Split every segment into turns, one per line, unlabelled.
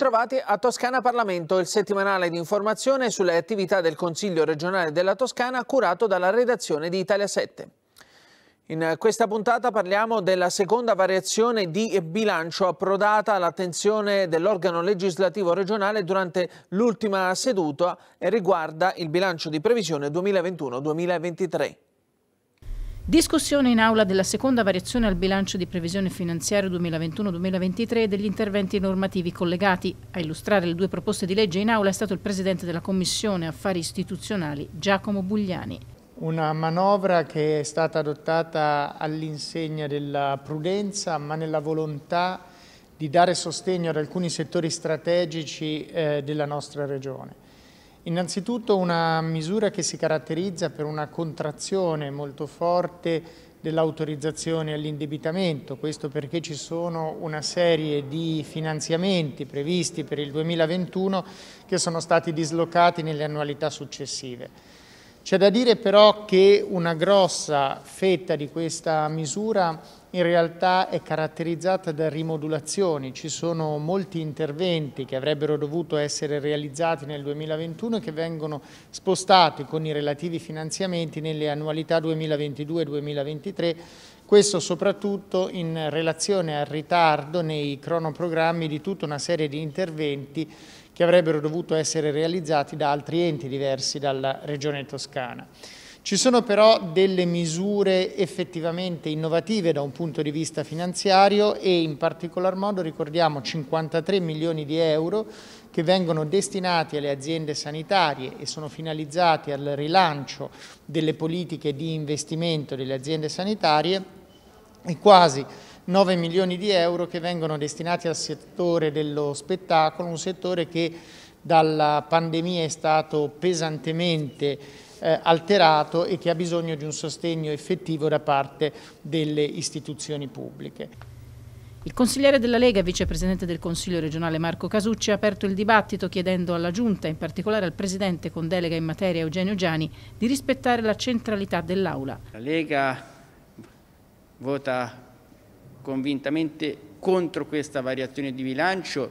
Bentrovati a Toscana Parlamento, il settimanale di informazione sulle attività del Consiglio regionale della Toscana curato dalla redazione di Italia 7. In questa puntata parliamo della seconda variazione di bilancio approdata all'attenzione dell'organo legislativo regionale durante l'ultima seduta e riguarda il bilancio di previsione 2021-2023.
Discussione in aula della seconda variazione al bilancio di previsione finanziaria 2021-2023 e degli interventi normativi collegati. A illustrare le due proposte di legge in aula è stato il Presidente della Commissione Affari Istituzionali Giacomo Bugliani.
Una manovra che è stata adottata all'insegna della prudenza ma nella volontà di dare sostegno ad alcuni settori strategici eh, della nostra Regione. Innanzitutto una misura che si caratterizza per una contrazione molto forte dell'autorizzazione all'indebitamento, questo perché ci sono una serie di finanziamenti previsti per il 2021 che sono stati dislocati nelle annualità successive. C'è da dire però che una grossa fetta di questa misura in realtà è caratterizzata da rimodulazioni, ci sono molti interventi che avrebbero dovuto essere realizzati nel 2021 e che vengono spostati con i relativi finanziamenti nelle annualità 2022-2023, questo soprattutto in relazione al ritardo nei cronoprogrammi di tutta una serie di interventi che avrebbero dovuto essere realizzati da altri enti diversi dalla Regione Toscana. Ci sono però delle misure effettivamente innovative da un punto di vista finanziario e in particolar modo ricordiamo 53 milioni di euro che vengono destinati alle aziende sanitarie e sono finalizzati al rilancio delle politiche di investimento delle aziende sanitarie e quasi 9 milioni di euro che vengono destinati al settore dello spettacolo, un settore che dalla pandemia è stato pesantemente eh, alterato e che ha bisogno di un sostegno effettivo da parte delle istituzioni pubbliche.
Il consigliere della Lega e vicepresidente del Consiglio regionale Marco Casucci ha aperto il dibattito chiedendo alla Giunta, in particolare al presidente con delega in materia Eugenio Giani, di rispettare la centralità dell'Aula.
La Lega vota convintamente contro questa variazione di bilancio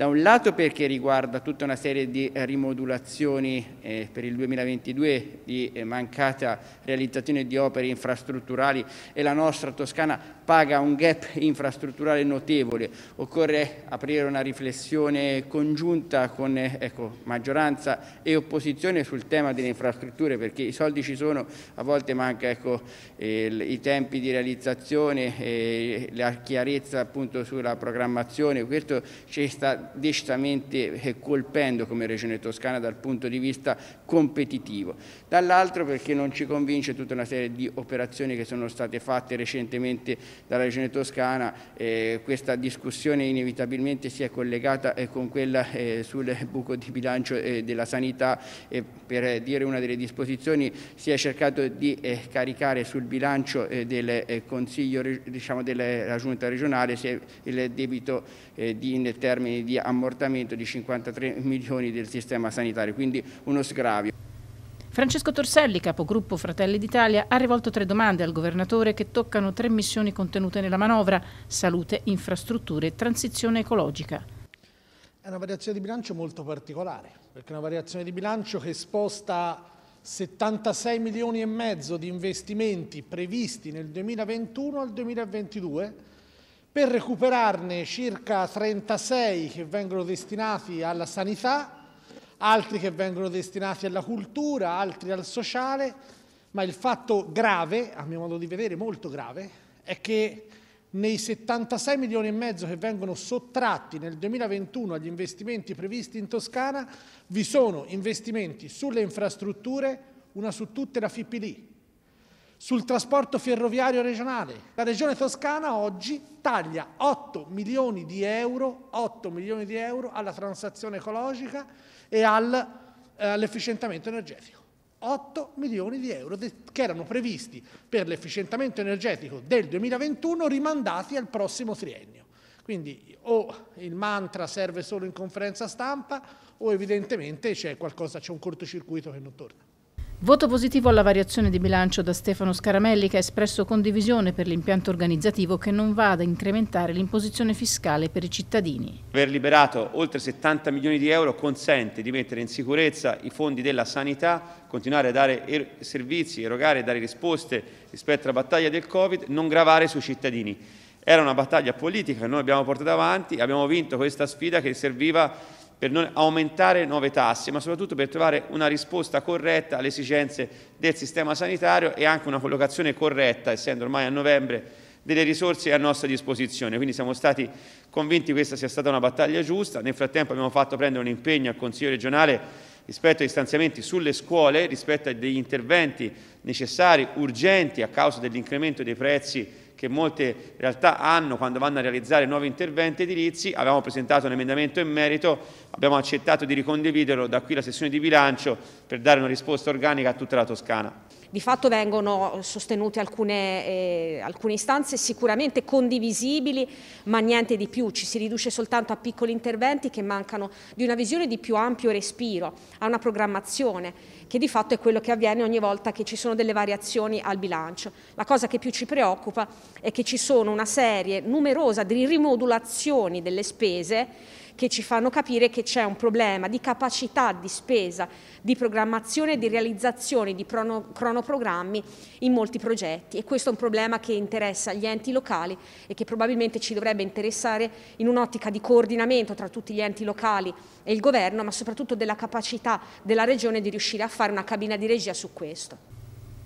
da un lato perché riguarda tutta una serie di eh, rimodulazioni eh, per il 2022 di eh, mancata realizzazione di opere infrastrutturali e la nostra Toscana paga un gap infrastrutturale notevole. Occorre aprire una riflessione congiunta con ecco, maggioranza e opposizione sul tema delle infrastrutture perché i soldi ci sono, a volte manca ecco, eh, i tempi di realizzazione, eh, la chiarezza appunto sulla programmazione. Questo ci sta decisamente eh, colpendo come Regione Toscana dal punto di vista competitivo. Dall'altro perché non ci convince tutta una serie di operazioni che sono state fatte recentemente dalla Regione Toscana, eh, questa discussione inevitabilmente si è collegata eh, con quella eh, sul buco di bilancio eh, della sanità e per dire una delle disposizioni si è cercato di eh, caricare sul bilancio del Consiglio diciamo, della Giunta regionale il debito di, in termini di ammortamento di 53 milioni del sistema sanitario, quindi uno sgravio.
Francesco Torselli, capogruppo Fratelli d'Italia, ha rivolto tre domande al governatore che toccano tre missioni contenute nella manovra: salute, infrastrutture e transizione ecologica.
È una variazione di bilancio molto particolare, perché è una variazione di bilancio che sposta 76 milioni e mezzo di investimenti previsti nel 2021 al 2022 per recuperarne circa 36 che vengono destinati alla sanità altri che vengono destinati alla cultura, altri al sociale, ma il fatto grave, a mio modo di vedere molto grave, è che nei 76 milioni e mezzo che vengono sottratti nel 2021 agli investimenti previsti in Toscana, vi sono investimenti sulle infrastrutture, una su tutte la FIPD, sul trasporto ferroviario regionale. La regione toscana oggi taglia 8 milioni di euro, 8 milioni di euro alla transazione ecologica e al, eh, all'efficientamento energetico. 8 milioni di euro che erano previsti per l'efficientamento energetico del 2021 rimandati al prossimo triennio. Quindi o il mantra serve solo in conferenza stampa o evidentemente c'è qualcosa, c'è un cortocircuito che non torna.
Voto positivo alla variazione di bilancio da Stefano Scaramelli che ha espresso condivisione per l'impianto organizzativo che non va ad incrementare l'imposizione fiscale per i cittadini.
Aver liberato oltre 70 milioni di euro consente di mettere in sicurezza i fondi della sanità, continuare a dare er servizi, erogare e dare risposte rispetto alla battaglia del Covid, non gravare sui cittadini. Era una battaglia politica che noi abbiamo portato avanti, e abbiamo vinto questa sfida che serviva per non aumentare nuove tasse, ma soprattutto per trovare una risposta corretta alle esigenze del sistema sanitario e anche una collocazione corretta, essendo ormai a novembre, delle risorse a nostra disposizione. Quindi siamo stati convinti che questa sia stata una battaglia giusta. Nel frattempo abbiamo fatto prendere un impegno al Consiglio regionale rispetto agli stanziamenti sulle scuole, rispetto a degli interventi necessari, urgenti, a causa dell'incremento dei prezzi che molte realtà hanno quando vanno a realizzare nuovi interventi edilizi. Abbiamo presentato un emendamento in merito, abbiamo accettato di ricondividerlo da qui la sessione di bilancio per dare una risposta organica a tutta la Toscana.
Di fatto vengono sostenute alcune, eh, alcune istanze sicuramente condivisibili, ma niente di più, ci si riduce soltanto a piccoli interventi che mancano di una visione di più ampio respiro, a una programmazione, che di fatto è quello che avviene ogni volta che ci sono delle variazioni al bilancio. La cosa che più ci preoccupa è che ci sono una serie numerosa di rimodulazioni delle spese che ci fanno capire che c'è un problema di capacità di spesa, di programmazione, di realizzazione di cronoprogrammi in molti progetti e questo è un problema che interessa gli enti locali e che probabilmente ci dovrebbe interessare in un'ottica di coordinamento tra tutti gli enti locali e il governo, ma soprattutto della capacità della regione di riuscire a fare una cabina di regia su questo.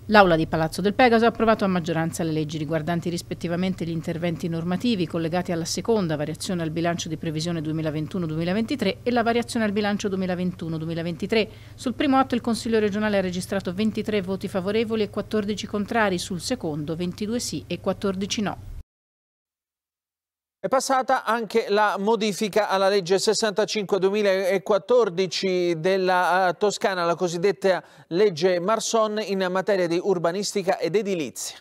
L'Aula di Palazzo del Pegaso ha approvato a maggioranza le leggi riguardanti rispettivamente gli interventi normativi collegati alla seconda variazione al bilancio di previsione 2021-2023 e la variazione al bilancio 2021-2023. Sul primo atto il Consiglio regionale ha registrato 23 voti favorevoli e 14 contrari, sul secondo 22 sì e 14 no.
È passata anche la modifica alla legge 65-2014 della eh, Toscana, la cosiddetta legge Marson in materia di urbanistica ed edilizia.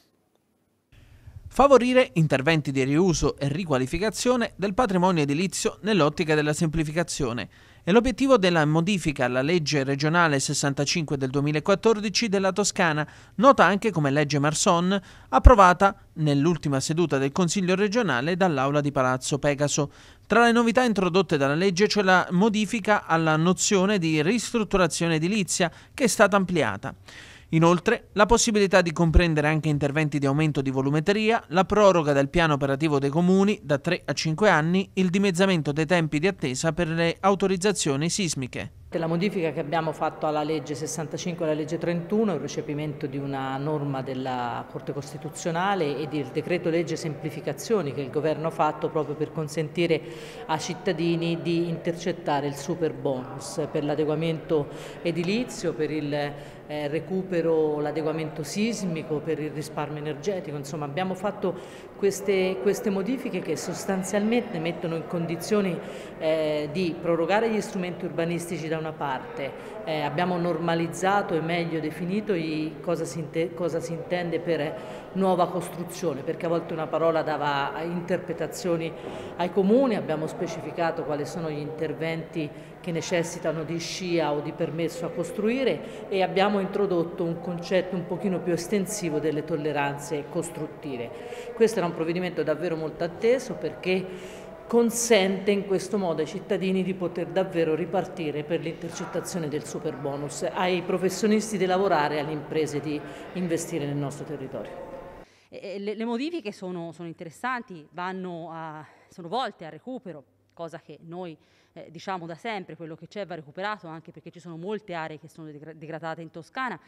Favorire interventi di riuso e riqualificazione del patrimonio edilizio nell'ottica della semplificazione è l'obiettivo della modifica alla legge regionale 65 del 2014 della Toscana, nota anche come legge Marson, approvata nell'ultima seduta del Consiglio regionale dall'aula di Palazzo Pegaso. Tra le novità introdotte dalla legge c'è la modifica alla nozione di ristrutturazione edilizia, che è stata ampliata. Inoltre, la possibilità di comprendere anche interventi di aumento di volumetria, la proroga del piano operativo dei comuni da 3 a 5 anni, il dimezzamento dei tempi di attesa per le autorizzazioni sismiche
della modifica che abbiamo fatto alla legge 65 e alla legge 31, il recepimento di una norma della Corte Costituzionale e del decreto legge semplificazioni che il governo ha fatto proprio per consentire ai cittadini di intercettare il super bonus per l'adeguamento edilizio, per il eh, recupero, l'adeguamento sismico, per il risparmio energetico, insomma abbiamo fatto queste, queste modifiche che sostanzialmente mettono in condizioni eh, di prorogare gli strumenti urbanistici da un una parte. Eh, abbiamo normalizzato e meglio definito cosa si, cosa si intende per nuova costruzione, perché a volte una parola dava interpretazioni ai comuni, abbiamo specificato quali sono gli interventi che necessitano di scia o di permesso a costruire e abbiamo introdotto un concetto un pochino più estensivo delle tolleranze costruttive. Questo era un provvedimento davvero molto atteso perché consente in questo modo ai cittadini di poter davvero ripartire per l'intercettazione del super bonus, ai professionisti di lavorare, alle imprese di investire nel nostro territorio.
Le, le modifiche sono, sono interessanti, a, sono volte al recupero, cosa che noi eh, diciamo da sempre, quello che c'è va recuperato anche perché ci sono molte aree che sono degradate in Toscana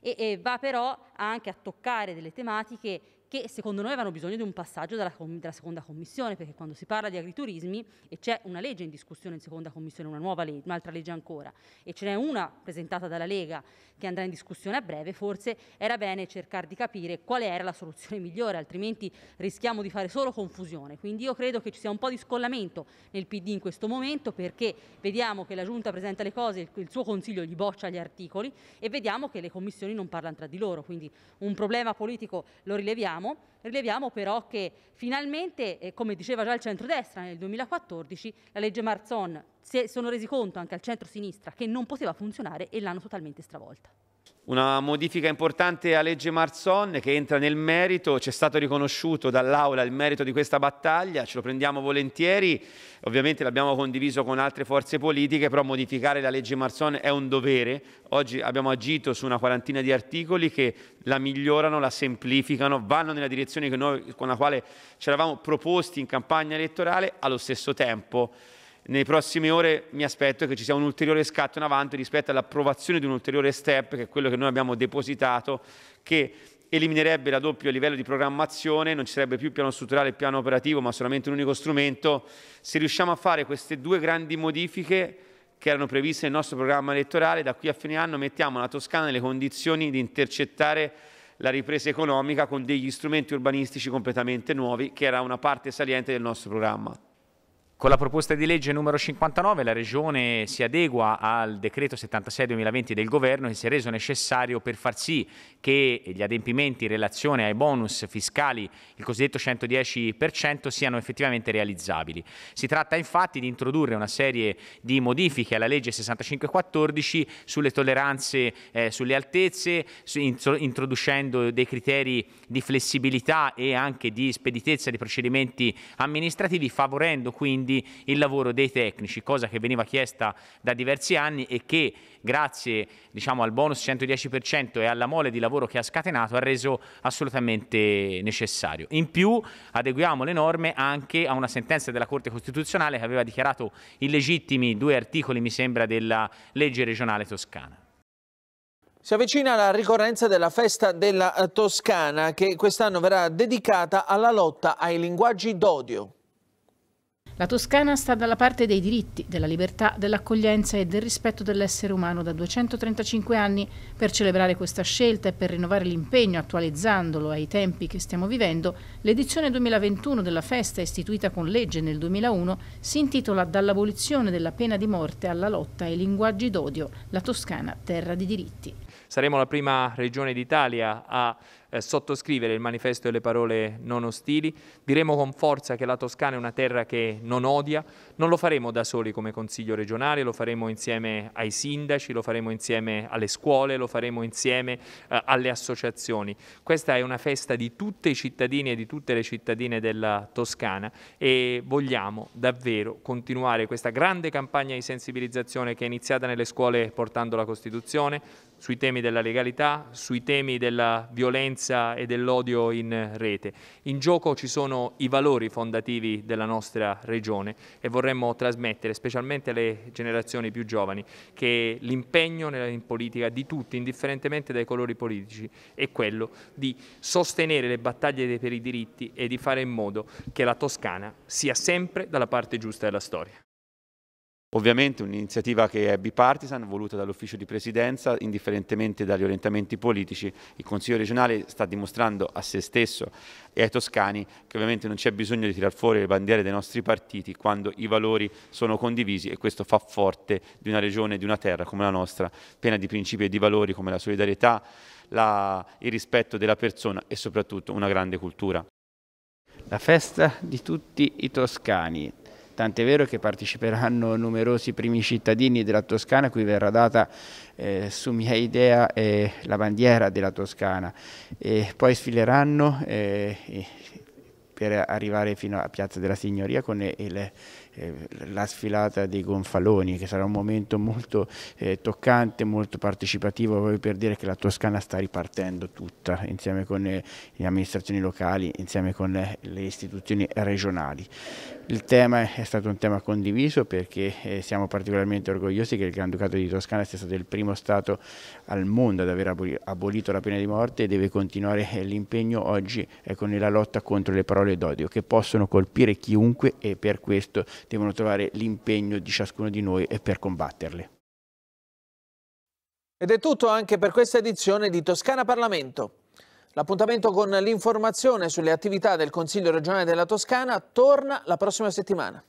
e, e va però anche a toccare delle tematiche che secondo noi avevano bisogno di un passaggio dalla, dalla, seconda commissione, perché quando si parla di agriturismi e c'è una legge in discussione in seconda commissione, una nuova legge, un'altra legge ancora, e ce n'è una presentata dalla Lega che andrà in discussione a breve, forse era bene cercare di capire qual era la soluzione migliore, altrimenti rischiamo di fare solo confusione. Quindi io credo che ci sia un po' di scollamento nel PD in questo momento perché vediamo che la Giunta presenta le cose, il, il suo Consiglio gli boccia gli articoli e vediamo che le commissioni non parlano tra di loro, quindi un problema politico lo rileviamo rileviamo? Rileviamo però che finalmente, eh, come diceva già il centrodestra nel 2014, la legge Marzon si sono resi conto anche al centro-sinistra che non poteva funzionare e l'hanno totalmente stravolta.
Una modifica importante a legge Marzon che entra nel merito, ci è stato riconosciuto dall'Aula il merito di questa battaglia, ce lo prendiamo volentieri, ovviamente l'abbiamo condiviso con altre forze politiche, però modificare la legge Marzon è un dovere. Oggi abbiamo agito su una quarantina di articoli che la migliorano, la semplificano, vanno nella direzione noi, con la quale ci eravamo proposti in campagna elettorale, allo stesso tempo nelle prossime ore mi aspetto che ci sia un ulteriore scatto in avanti rispetto all'approvazione di un ulteriore step, che è quello che noi abbiamo depositato, che eliminerebbe la doppio livello di programmazione, non ci sarebbe più piano strutturale e piano operativo, ma solamente un unico strumento. Se riusciamo a fare queste due grandi modifiche che erano previste nel nostro programma elettorale, da qui a fine anno mettiamo la Toscana nelle condizioni di intercettare la ripresa economica con degli strumenti urbanistici
completamente nuovi, che era una parte saliente del nostro programma. Con la proposta di legge numero 59 la Regione si adegua al decreto 76-2020 del Governo che si è reso necessario per far sì che gli adempimenti in relazione ai bonus fiscali, il cosiddetto 110%, siano effettivamente realizzabili. Si tratta infatti di introdurre una serie di modifiche alla legge 65-14 sulle tolleranze eh, sulle altezze, su, introducendo dei criteri di flessibilità e anche di speditezza di procedimenti amministrativi, favorendo quindi quindi il lavoro dei tecnici, cosa che veniva chiesta da diversi anni e che grazie diciamo, al bonus 110% e alla mole di lavoro che ha scatenato ha reso assolutamente necessario. In più adeguiamo le norme anche a una sentenza della Corte Costituzionale che aveva dichiarato illegittimi due articoli, mi sembra, della legge regionale toscana.
Si avvicina la ricorrenza della festa della Toscana che quest'anno verrà dedicata alla lotta ai linguaggi d'odio.
La Toscana sta dalla parte dei diritti, della libertà, dell'accoglienza e del rispetto dell'essere umano da 235 anni. Per celebrare questa scelta e per rinnovare l'impegno attualizzandolo ai tempi che stiamo vivendo, l'edizione 2021 della festa, istituita con legge nel 2001, si intitola Dall'abolizione della pena di morte alla lotta ai linguaggi d'odio, la Toscana terra di diritti.
Saremo la prima regione d'Italia a eh, sottoscrivere il manifesto delle parole non ostili, diremo con forza che la Toscana è una terra che non odia, non lo faremo da soli come Consiglio regionale, lo faremo insieme ai sindaci, lo faremo insieme alle scuole, lo faremo insieme eh, alle associazioni. Questa è una festa di tutti i cittadini e di tutte le cittadine della Toscana e vogliamo davvero continuare questa grande campagna di sensibilizzazione che è iniziata nelle scuole portando la Costituzione, sui temi della legalità, sui temi della violenza violenza e dell'odio in rete. In gioco ci sono i valori fondativi della nostra regione e vorremmo trasmettere, specialmente alle generazioni più giovani, che l'impegno in politica di tutti, indifferentemente dai colori politici, è quello di sostenere le battaglie per i diritti e di fare in modo che la Toscana sia sempre dalla parte giusta della storia.
Ovviamente un'iniziativa che è bipartisan, voluta dall'ufficio di presidenza, indifferentemente dagli orientamenti politici. Il Consiglio regionale sta dimostrando a se stesso e ai toscani che ovviamente non c'è bisogno di tirar fuori le bandiere dei nostri partiti quando i valori sono condivisi e questo fa forte di una regione, di una terra come la nostra, piena di principi e di valori come la solidarietà, la, il rispetto della persona e soprattutto una grande cultura.
La festa di tutti i toscani, tant'è vero che parteciperanno numerosi primi cittadini della Toscana a cui verrà data eh, su mia idea eh, la bandiera della Toscana e poi sfileranno eh, per arrivare fino a Piazza della Signoria con il eh, la sfilata dei gonfaloni, che sarà un momento molto eh, toccante, molto partecipativo, proprio per dire che la Toscana sta ripartendo tutta, insieme con eh, le amministrazioni locali, insieme con eh, le istituzioni regionali. Il tema è stato un tema condiviso perché eh, siamo particolarmente orgogliosi che il Granducato di Toscana sia stato il primo Stato al mondo ad aver abolito la pena di morte e deve continuare l'impegno oggi eh, con la lotta contro le parole d'odio che possono colpire chiunque e per questo devono trovare l'impegno di ciascuno di noi per combatterle.
Ed è tutto anche per questa edizione di Toscana Parlamento. L'appuntamento con l'informazione sulle attività del Consiglio regionale della Toscana torna la prossima settimana.